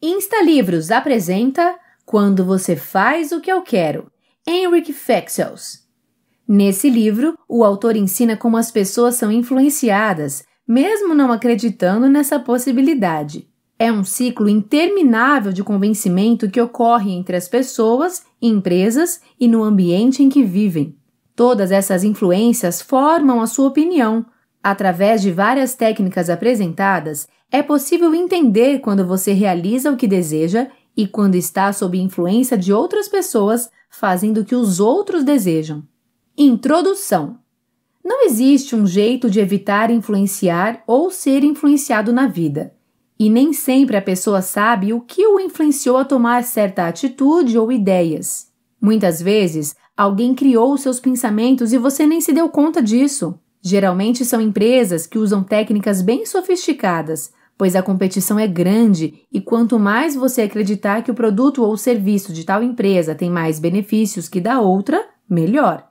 Insta Livros apresenta Quando Você Faz o Que Eu Quero, Henrik Fexels. Nesse livro, o autor ensina como as pessoas são influenciadas, mesmo não acreditando nessa possibilidade. É um ciclo interminável de convencimento que ocorre entre as pessoas, empresas e no ambiente em que vivem. Todas essas influências formam a sua opinião. Através de várias técnicas apresentadas, é possível entender quando você realiza o que deseja e quando está sob influência de outras pessoas fazendo o que os outros desejam. Introdução: Não existe um jeito de evitar influenciar ou ser influenciado na vida. E nem sempre a pessoa sabe o que o influenciou a tomar certa atitude ou ideias. Muitas vezes, alguém criou seus pensamentos e você nem se deu conta disso. Geralmente são empresas que usam técnicas bem sofisticadas, pois a competição é grande e quanto mais você acreditar que o produto ou serviço de tal empresa tem mais benefícios que da outra, melhor.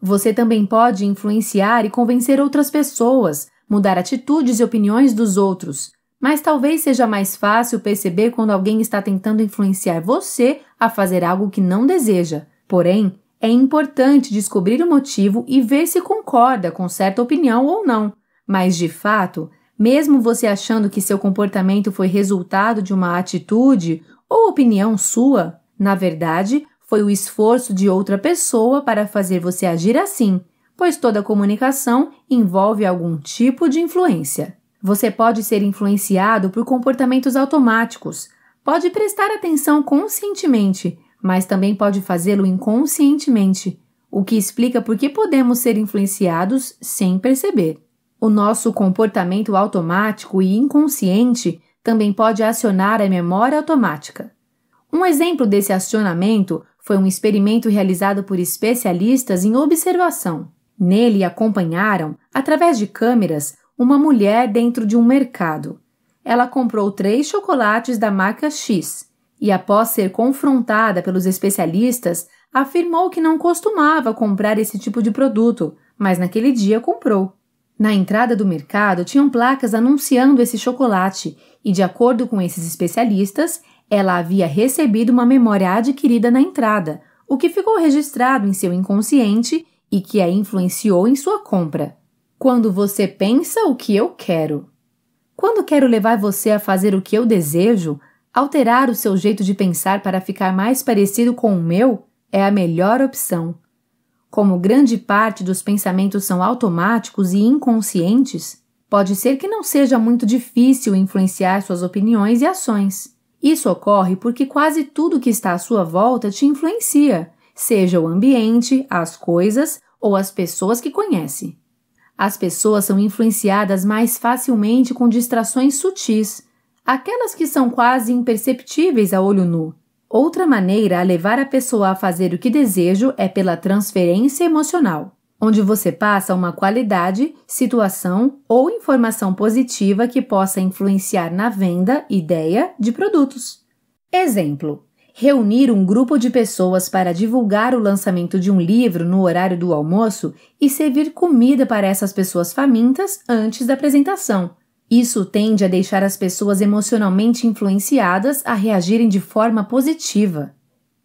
Você também pode influenciar e convencer outras pessoas, mudar atitudes e opiniões dos outros, mas talvez seja mais fácil perceber quando alguém está tentando influenciar você a fazer algo que não deseja. Porém, é importante descobrir o motivo e ver se concorda com certa opinião ou não. Mas, de fato, mesmo você achando que seu comportamento foi resultado de uma atitude ou opinião sua, na verdade, foi o esforço de outra pessoa para fazer você agir assim, pois toda comunicação envolve algum tipo de influência. Você pode ser influenciado por comportamentos automáticos, pode prestar atenção conscientemente, mas também pode fazê-lo inconscientemente, o que explica por que podemos ser influenciados sem perceber. O nosso comportamento automático e inconsciente também pode acionar a memória automática. Um exemplo desse acionamento foi um experimento realizado por especialistas em observação. Nele acompanharam, através de câmeras, uma mulher dentro de um mercado. Ela comprou três chocolates da marca X e, após ser confrontada pelos especialistas, afirmou que não costumava comprar esse tipo de produto, mas naquele dia comprou. Na entrada do mercado tinham placas anunciando esse chocolate e, de acordo com esses especialistas, ela havia recebido uma memória adquirida na entrada, o que ficou registrado em seu inconsciente e que a influenciou em sua compra. Quando você pensa o que eu quero. Quando quero levar você a fazer o que eu desejo, alterar o seu jeito de pensar para ficar mais parecido com o meu é a melhor opção. Como grande parte dos pensamentos são automáticos e inconscientes, pode ser que não seja muito difícil influenciar suas opiniões e ações. Isso ocorre porque quase tudo que está à sua volta te influencia, seja o ambiente, as coisas ou as pessoas que conhece. As pessoas são influenciadas mais facilmente com distrações sutis, aquelas que são quase imperceptíveis a olho nu, Outra maneira a levar a pessoa a fazer o que desejo é pela transferência emocional, onde você passa uma qualidade, situação ou informação positiva que possa influenciar na venda, ideia de produtos. Exemplo: reunir um grupo de pessoas para divulgar o lançamento de um livro no horário do almoço e servir comida para essas pessoas famintas antes da apresentação. Isso tende a deixar as pessoas emocionalmente influenciadas a reagirem de forma positiva.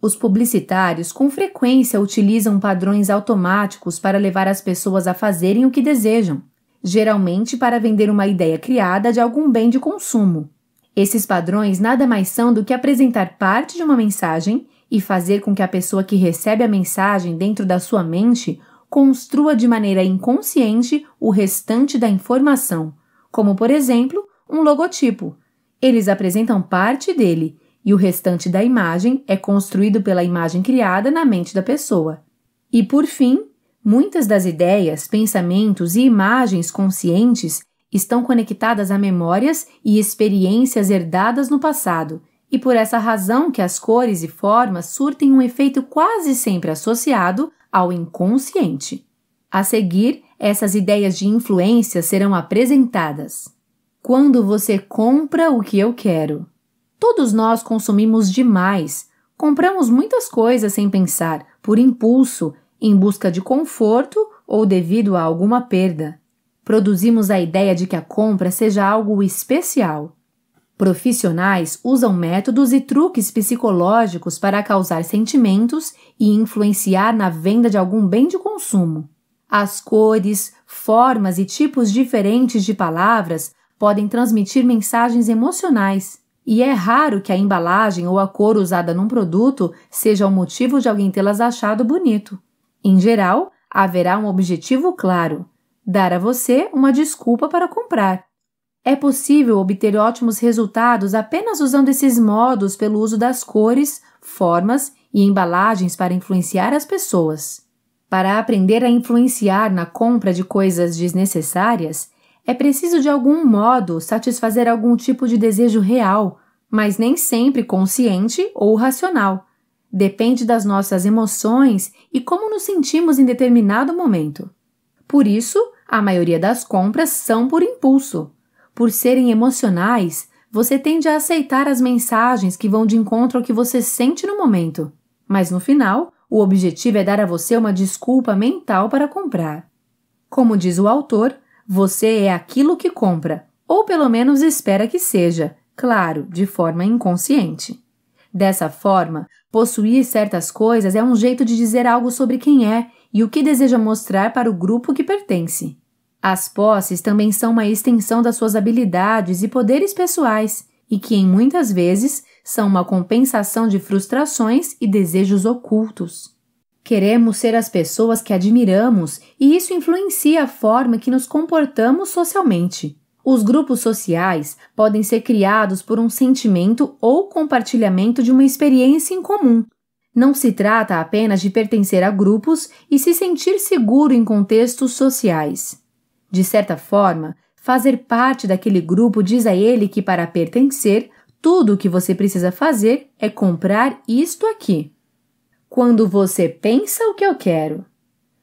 Os publicitários com frequência utilizam padrões automáticos para levar as pessoas a fazerem o que desejam, geralmente para vender uma ideia criada de algum bem de consumo. Esses padrões nada mais são do que apresentar parte de uma mensagem e fazer com que a pessoa que recebe a mensagem dentro da sua mente construa de maneira inconsciente o restante da informação, como por exemplo um logotipo. Eles apresentam parte dele e o restante da imagem é construído pela imagem criada na mente da pessoa. E por fim, muitas das ideias, pensamentos e imagens conscientes estão conectadas a memórias e experiências herdadas no passado, e por essa razão que as cores e formas surtem um efeito quase sempre associado ao inconsciente. A seguir, essas ideias de influência serão apresentadas. Quando você compra o que eu quero. Todos nós consumimos demais. Compramos muitas coisas sem pensar, por impulso, em busca de conforto ou devido a alguma perda. Produzimos a ideia de que a compra seja algo especial. Profissionais usam métodos e truques psicológicos para causar sentimentos e influenciar na venda de algum bem de consumo. As cores, formas e tipos diferentes de palavras podem transmitir mensagens emocionais, e é raro que a embalagem ou a cor usada num produto seja o motivo de alguém tê-las achado bonito. Em geral, haverá um objetivo claro: dar a você uma desculpa para comprar. É possível obter ótimos resultados apenas usando esses modos pelo uso das cores, formas e embalagens para influenciar as pessoas. Para aprender a influenciar na compra de coisas desnecessárias, é preciso de algum modo satisfazer algum tipo de desejo real, mas nem sempre consciente ou racional. Depende das nossas emoções e como nos sentimos em determinado momento. Por isso, a maioria das compras são por impulso. Por serem emocionais, você tende a aceitar as mensagens que vão de encontro ao que você sente no momento. Mas no final, o objetivo é dar a você uma desculpa mental para comprar. Como diz o autor, você é aquilo que compra, ou pelo menos espera que seja, claro, de forma inconsciente. Dessa forma, possuir certas coisas é um jeito de dizer algo sobre quem é e o que deseja mostrar para o grupo que pertence. As posses também são uma extensão das suas habilidades e poderes pessoais e que em muitas vezes são uma compensação de frustrações e desejos ocultos. Queremos ser as pessoas que admiramos e isso influencia a forma que nos comportamos socialmente. Os grupos sociais podem ser criados por um sentimento ou compartilhamento de uma experiência em comum. Não se trata apenas de pertencer a grupos e se sentir seguro em contextos sociais. De certa forma, Fazer parte daquele grupo diz a ele que para pertencer, tudo o que você precisa fazer é comprar isto aqui. Quando você pensa o que eu quero.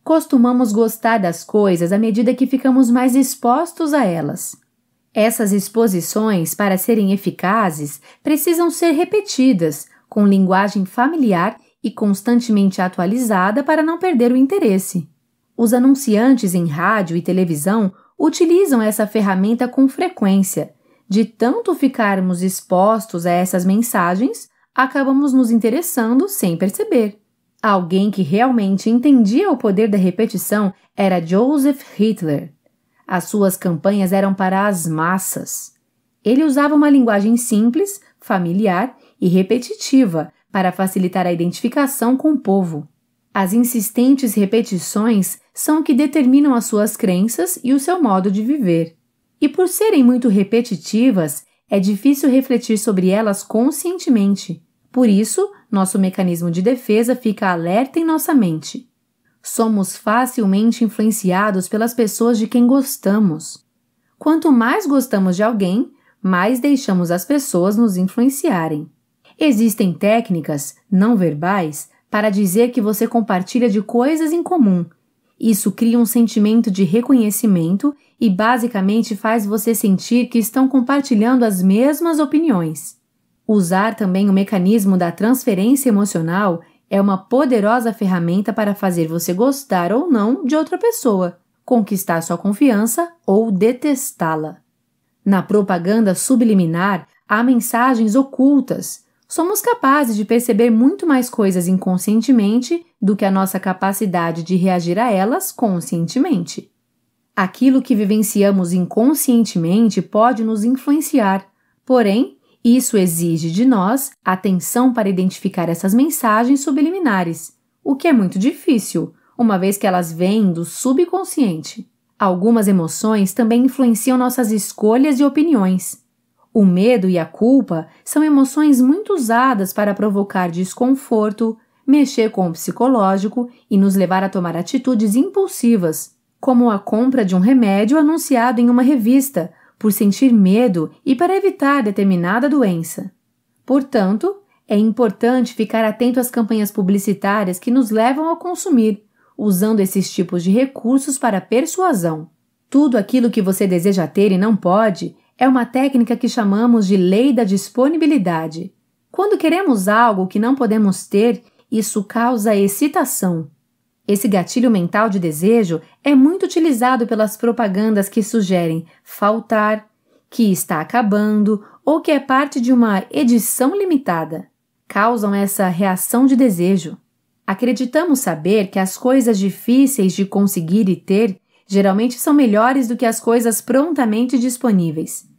Costumamos gostar das coisas à medida que ficamos mais expostos a elas. Essas exposições, para serem eficazes, precisam ser repetidas, com linguagem familiar e constantemente atualizada para não perder o interesse. Os anunciantes em rádio e televisão utilizam essa ferramenta com frequência. De tanto ficarmos expostos a essas mensagens, acabamos nos interessando sem perceber. Alguém que realmente entendia o poder da repetição era Joseph Hitler. As suas campanhas eram para as massas. Ele usava uma linguagem simples, familiar e repetitiva para facilitar a identificação com o povo. As insistentes repetições são que determinam as suas crenças e o seu modo de viver. E por serem muito repetitivas, é difícil refletir sobre elas conscientemente. Por isso, nosso mecanismo de defesa fica alerta em nossa mente. Somos facilmente influenciados pelas pessoas de quem gostamos. Quanto mais gostamos de alguém, mais deixamos as pessoas nos influenciarem. Existem técnicas não verbais para dizer que você compartilha de coisas em comum. Isso cria um sentimento de reconhecimento e basicamente faz você sentir que estão compartilhando as mesmas opiniões. Usar também o mecanismo da transferência emocional é uma poderosa ferramenta para fazer você gostar ou não de outra pessoa, conquistar sua confiança ou detestá-la. Na propaganda subliminar, há mensagens ocultas, somos capazes de perceber muito mais coisas inconscientemente do que a nossa capacidade de reagir a elas conscientemente. Aquilo que vivenciamos inconscientemente pode nos influenciar, porém, isso exige de nós atenção para identificar essas mensagens subliminares, o que é muito difícil, uma vez que elas vêm do subconsciente. Algumas emoções também influenciam nossas escolhas e opiniões. O medo e a culpa são emoções muito usadas para provocar desconforto, mexer com o psicológico e nos levar a tomar atitudes impulsivas, como a compra de um remédio anunciado em uma revista, por sentir medo e para evitar determinada doença. Portanto, é importante ficar atento às campanhas publicitárias que nos levam a consumir, usando esses tipos de recursos para persuasão. Tudo aquilo que você deseja ter e não pode é uma técnica que chamamos de lei da disponibilidade. Quando queremos algo que não podemos ter, isso causa excitação. Esse gatilho mental de desejo é muito utilizado pelas propagandas que sugerem faltar, que está acabando ou que é parte de uma edição limitada. Causam essa reação de desejo. Acreditamos saber que as coisas difíceis de conseguir e ter geralmente são melhores do que as coisas prontamente disponíveis.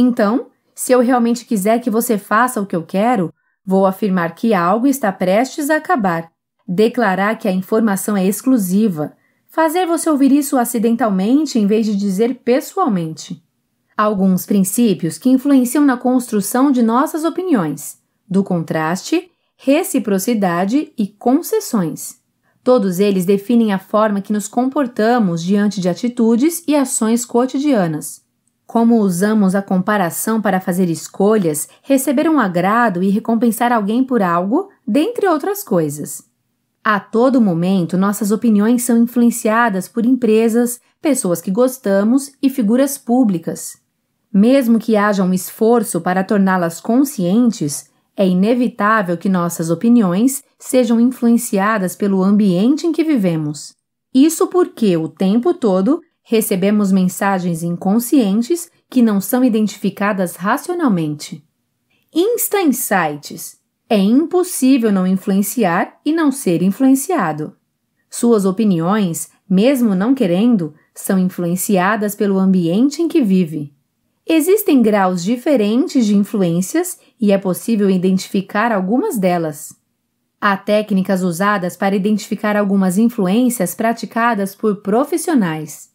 Então, se eu realmente quiser que você faça o que eu quero, vou afirmar que algo está prestes a acabar, declarar que a informação é exclusiva, fazer você ouvir isso acidentalmente em vez de dizer pessoalmente. Alguns princípios que influenciam na construção de nossas opiniões: do contraste, reciprocidade e concessões. Todos eles definem a forma que nos comportamos diante de atitudes e ações cotidianas. Como usamos a comparação para fazer escolhas, receber um agrado e recompensar alguém por algo, dentre outras coisas. A todo momento, nossas opiniões são influenciadas por empresas, pessoas que gostamos e figuras públicas. Mesmo que haja um esforço para torná-las conscientes, é inevitável que nossas opiniões sejam influenciadas pelo ambiente em que vivemos. Isso porque o tempo todo recebemos mensagens inconscientes que não são identificadas racionalmente. Insta Insights. É impossível não influenciar e não ser influenciado. Suas opiniões, mesmo não querendo, são influenciadas pelo ambiente em que vive. Existem graus diferentes de influências e é possível identificar algumas delas. Há técnicas usadas para identificar algumas influências praticadas por profissionais.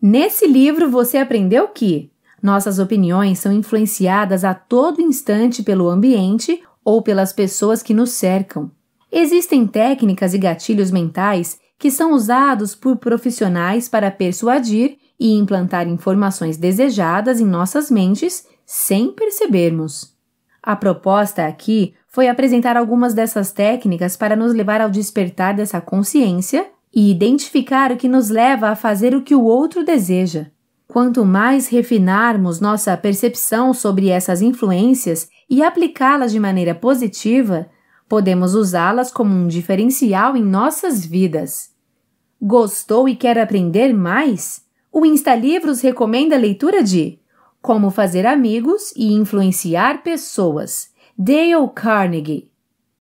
Nesse livro você aprendeu que nossas opiniões são influenciadas a todo instante pelo ambiente ou pelas pessoas que nos cercam. Existem técnicas e gatilhos mentais que são usados por profissionais para persuadir e implantar informações desejadas em nossas mentes sem percebermos. A proposta aqui foi apresentar algumas dessas técnicas para nos levar ao despertar dessa consciência e identificar o que nos leva a fazer o que o outro deseja. Quanto mais refinarmos nossa percepção sobre essas influências e aplicá-las de maneira positiva, podemos usá-las como um diferencial em nossas vidas. Gostou e quer aprender mais? O Insta Livros recomenda a leitura de Como Fazer Amigos e Influenciar Pessoas, Dale Carnegie.